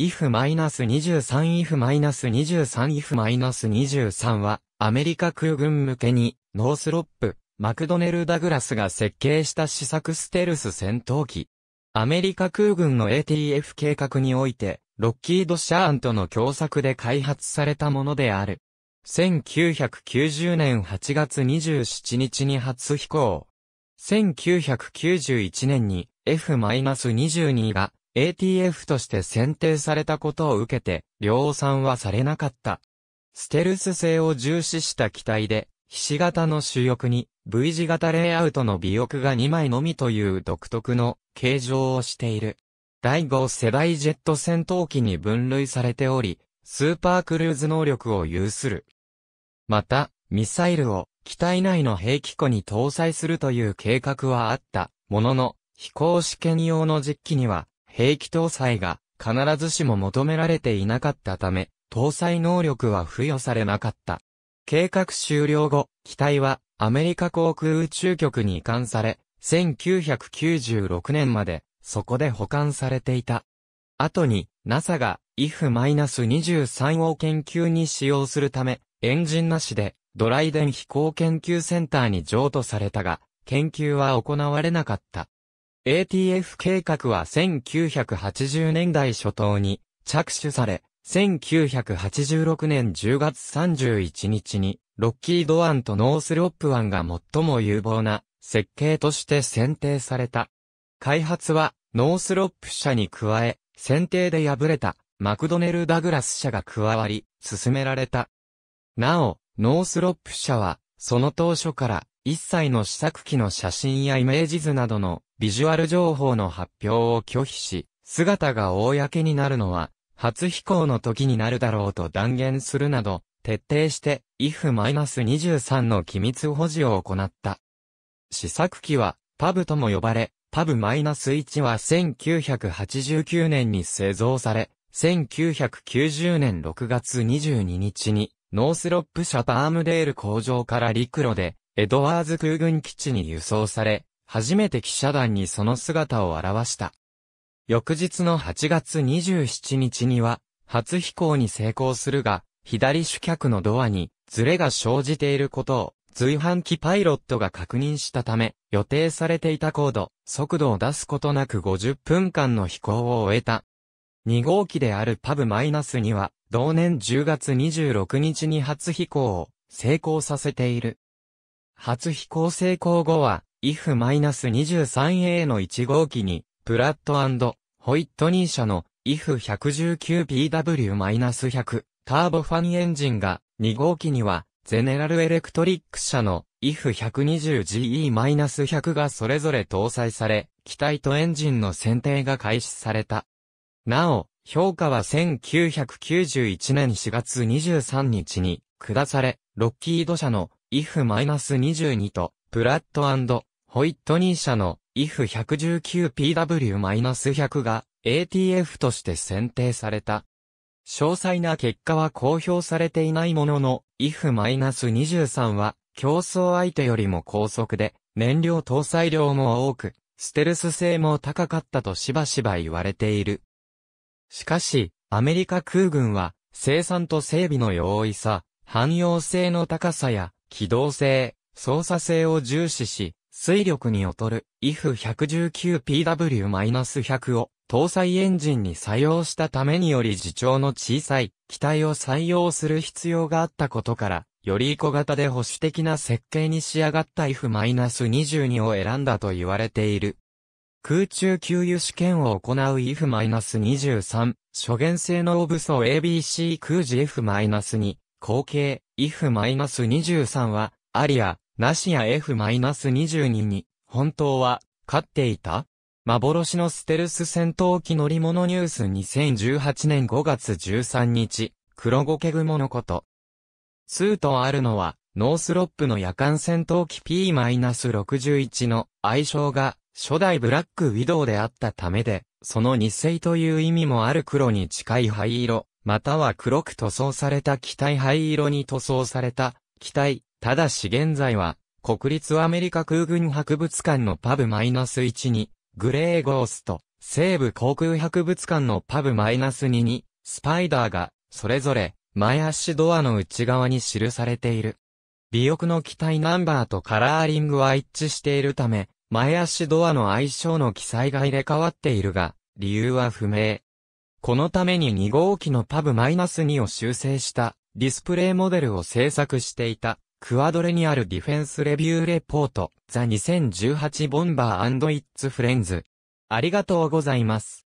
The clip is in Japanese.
if-23 if-23 if-23 は、アメリカ空軍向けに、ノースロップ、マクドネル・ダグラスが設計した試作ステルス戦闘機。アメリカ空軍の ATF 計画において、ロッキード・シャーンとの共作で開発されたものである。1990年8月27日に初飛行。1991年に F-22 が ATF として選定されたことを受けて量産はされなかった。ステルス性を重視した機体で、菱形の主翼に V 字型レイアウトの尾翼が2枚のみという独特の形状をしている。第5世代ジェット戦闘機に分類されており、スーパークルーズ能力を有する。また、ミサイルを機体内の兵器庫に搭載するという計画はあったものの、飛行試験用の実機には兵器搭載が必ずしも求められていなかったため、搭載能力は付与されなかった。計画終了後、機体はアメリカ航空宇宙局に移管され、1996年までそこで保管されていた。後に NASA が IF-23 を研究に使用するため、エンジンなしでドライデン飛行研究センターに譲渡されたが、研究は行われなかった。ATF 計画は1980年代初頭に着手され、1986年10月31日に、ロッキードンとノースロップンが最も有望な設計として選定された。開発は、ノースロップ社に加え、選定で敗れたマクドネル・ダグラス社が加わり、進められた。なお、ノースロップ社は、その当初から一切の試作機の写真やイメージ図などのビジュアル情報の発表を拒否し、姿が公になるのは、初飛行の時になるだろうと断言するなど、徹底して IF-23 の機密保持を行った。試作機はパブとも呼ばれ、パブ -1 は1989年に製造され、1990年6月22日にノースロップシャパームデール工場から陸路でエドワーズ空軍基地に輸送され、初めて記者団にその姿を現した。翌日の8月27日には、初飛行に成功するが、左主脚のドアに、ズレが生じていることを、随伴機パイロットが確認したため、予定されていた高度、速度を出すことなく50分間の飛行を終えた。2号機であるパブマイナスには、同年10月26日に初飛行を成功させている。初飛行成功後は、IF-23A の1号機に、プラットホイットニー社の IF119PW-100 ターボファンエンジンが、2号機には、ゼネラルエレクトリック社の IF120GE-100 がそれぞれ搭載され、機体とエンジンの選定が開始された。なお、評価は1991年4月23日に下され、ロッキード社の IF-22 と、プラットホイットニー社の IF119PW-100 が ATF として選定された。詳細な結果は公表されていないものの、IF-23 は競争相手よりも高速で、燃料搭載量も多く、ステルス性も高かったとしばしば言われている。しかし、アメリカ空軍は、生産と整備の容易さ、汎用性の高さや、機動性、操作性を重視し、水力に劣る IF119PW-100 を搭載エンジンに採用したためにより自重の小さい機体を採用する必要があったことから、より小型で保守的な設計に仕上がった i F-22 を選んだと言われている。空中給油試験を行う IF-23、初元性能武装 ABC 空自 F-2、後継 i F-23 は、ありや、なしや F-22 に、本当は、勝っていた幻のステルス戦闘機乗り物ニュース2018年5月13日、黒ゴケモのこと。スーとあるのは、ノースロップの夜間戦闘機 P-61 の愛称が初代ブラックウィドウであったためで、その日世という意味もある黒に近い灰色、または黒く塗装された機体灰色に塗装された機体、ただし現在は、国立アメリカ空軍博物館のパブマイナス1に、グレーゴースト、西部航空博物館のパブマイナス2に、スパイダーが、それぞれ、前足ドアの内側に記されている。尾翼の機体ナンバーとカラーリングは一致しているため、前足ドアの相性の記載が入れ替わっているが、理由は不明。このために2号機のパブ -2 を修正したディスプレイモデルを製作していたクワドレにあるディフェンスレビューレポートザ2018ボンバーイッツフレンズありがとうございます。